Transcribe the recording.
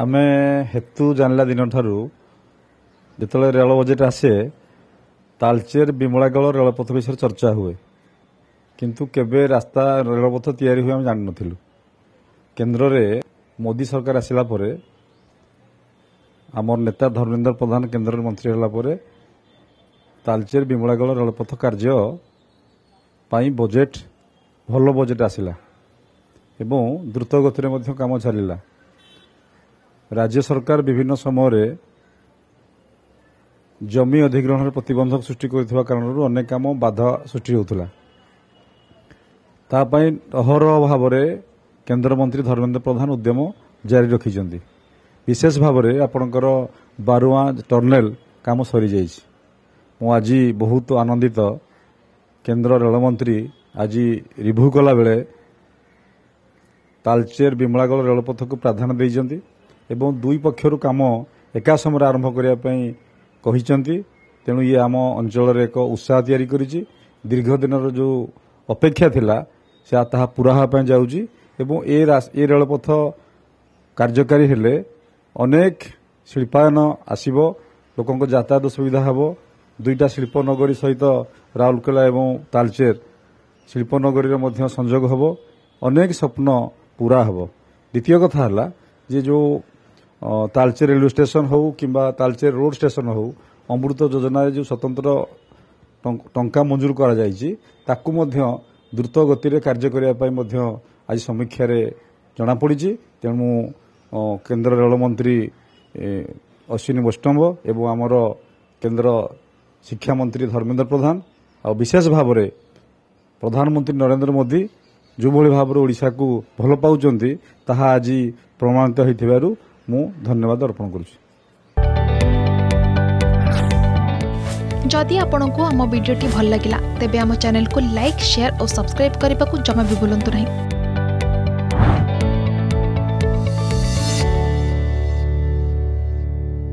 ଆମେ ହେତୁ ଜାଣିଲା ଦିନଠାରୁ ଯେତେବେଳେ ରେଳ ବଜେଟ୍ ଆସେ ତାଲଚେର ବିମଳାଗଳ ରେଳପଥ ବିଷୟରେ ଚର୍ଚ୍ଚା ହୁଏ କିନ୍ତୁ କେବେ ରାସ୍ତା ରେଳପଥ ତିଆରି ହୁଏ ଆମେ ଜାଣିନଥିଲୁ କେନ୍ଦ୍ରରେ ମୋଦି ସରକାର ଆସିଲା ପରେ ଆମର ନେତା ଧର୍ମେନ୍ଦ୍ର ପ୍ରଧାନ କେନ୍ଦ୍ରରେ ମନ୍ତ୍ରୀ ହେଲା ପରେ ତାଲଚେର ବିମଳାଗଳ ରେଳପଥ କାର୍ଯ୍ୟ ପାଇଁ ବଜେଟ୍ ଭଲ ବଜେଟ୍ ଆସିଲା ଏବଂ ଦ୍ରୁତ ଗତିରେ ମଧ୍ୟ କାମ ଚାଲିଲା ରାଜ୍ୟ ସରକାର ବିଭିନ୍ନ ସମୟରେ ଜମି ଅଧିଗ୍ରହଣରେ ପ୍ରତିବନ୍ଧକ ସୃଷ୍ଟି କରିଥିବା କାରଣରୁ ଅନେକ କାମ ବାଧା ସୃଷ୍ଟି ହେଉଥିଲା ତା ପାଇଁ ଅହରହ ଭାବରେ କେନ୍ଦ୍ରମନ୍ତ୍ରୀ ଧର୍ମେନ୍ଦ୍ର ପ୍ରଧାନ ଉଦ୍ୟମ ଜାରି ରଖିଛନ୍ତି ବିଶେଷ ଭାବରେ ଆପଣଙ୍କର ବାରୁଆ ଟର୍ନେଲ କାମ ସରିଯାଇଛି ମୁଁ ଆଜି ବହୁତ ଆନନ୍ଦିତ କେନ୍ଦ୍ର ରେଳମନ୍ତ୍ରୀ ଆଜି ରିଭ୍ୟୁ କଲାବେଳେ ତାଲଚେର ବିମଳାଗଡ଼ ରେଳପଥକୁ ପ୍ରାଧାନ୍ୟ ଦେଇଛନ୍ତି ଏବଂ ଦୁଇ ପକ୍ଷରୁ କାମ ଏକା ସମୟରେ ଆରମ୍ଭ କରିବା ପାଇଁ କହିଛନ୍ତି ତେଣୁ ଇଏ ଆମ ଅଞ୍ଚଳରେ ଏକ ଉତ୍ସାହ ତିଆରି କରିଛି ଦୀର୍ଘ ଦିନର ଯେଉଁ ଅପେକ୍ଷା ଥିଲା ସେ ତାହା ପୂରା ହେବା ପାଇଁ ଯାଉଛି ଏବଂ ଏ ଏ ରେଳପଥ କାର୍ଯ୍ୟକାରୀ ହେଲେ ଅନେକ ଶିଳ୍ପାୟନ ଆସିବ ଲୋକଙ୍କ ଯାତାୟାତ ସୁବିଧା ହେବ ଦୁଇଟା ଶିଳ୍ପ ନଗରୀ ସହିତ ରାଉରକେଲା ଏବଂ ତାଲଚେର ଶିଳ୍ପନଗରୀରେ ମଧ୍ୟ ସଂଯୋଗ ହେବ ଅନେକ ସ୍ୱପ୍ନ ପୂରା ହେବ ଦ୍ୱିତୀୟ କଥା ହେଲା ଯେ ଯେଉଁ ତାଲଚେର ରେଲୱେ ଷ୍ଟେସନ ହେଉ କିମ୍ବା ତାଲଚେର ରୋଡ଼ ଷ୍ଟେସନ ହେଉ ଅମୃତ ଯୋଜନାରେ ଯେଉଁ ସ୍ୱତନ୍ତ୍ର ଟଙ୍କା ମଞ୍ଜୁର କରାଯାଇଛି ତାକୁ ମଧ୍ୟ ଦ୍ରୁତ ଗତିରେ କାର୍ଯ୍ୟ କରିବା ପାଇଁ ମଧ୍ୟ ଆଜି ସମୀକ୍ଷାରେ ଜଣାପଡ଼ିଛି ତେଣୁ ମୁଁ କେନ୍ଦ୍ର ରେଳମନ୍ତ୍ରୀ ଅଶ୍ୱିନୀ ବୈଷ୍ଣବ ଏବଂ ଆମର କେନ୍ଦ୍ର ଶିକ୍ଷାମନ୍ତ୍ରୀ ଧର୍ମେନ୍ଦ୍ର ପ୍ରଧାନ ଆଉ ବିଶେଷ ଭାବରେ ପ୍ରଧାନମନ୍ତ୍ରୀ ନରେନ୍ଦ୍ର ମୋଦି ଯେଉଁଭଳି ଭାବରେ ଓଡ଼ିଶାକୁ ଭଲ ପାଉଛନ୍ତି ତାହା ଆଜି ପ୍ରମାଣିତ ହୋଇଥିବାରୁ ମୁଁ ଧନ୍ୟବାଦ ଅର୍ପଣ କରୁଛି ଯଦି ଆପଣଙ୍କୁ ଆମ ଭିଡ଼ିଓଟି ଭଲ ଲାଗିଲା ତେବେ ଆମ ଚ୍ୟାନେଲକୁ ଲାଇକ୍ ସେୟାର ଓ ସବସ୍କ୍ରାଇବ୍ କରିବାକୁ ଜମା ବି ଭୁଲନ୍ତୁ ନାହିଁ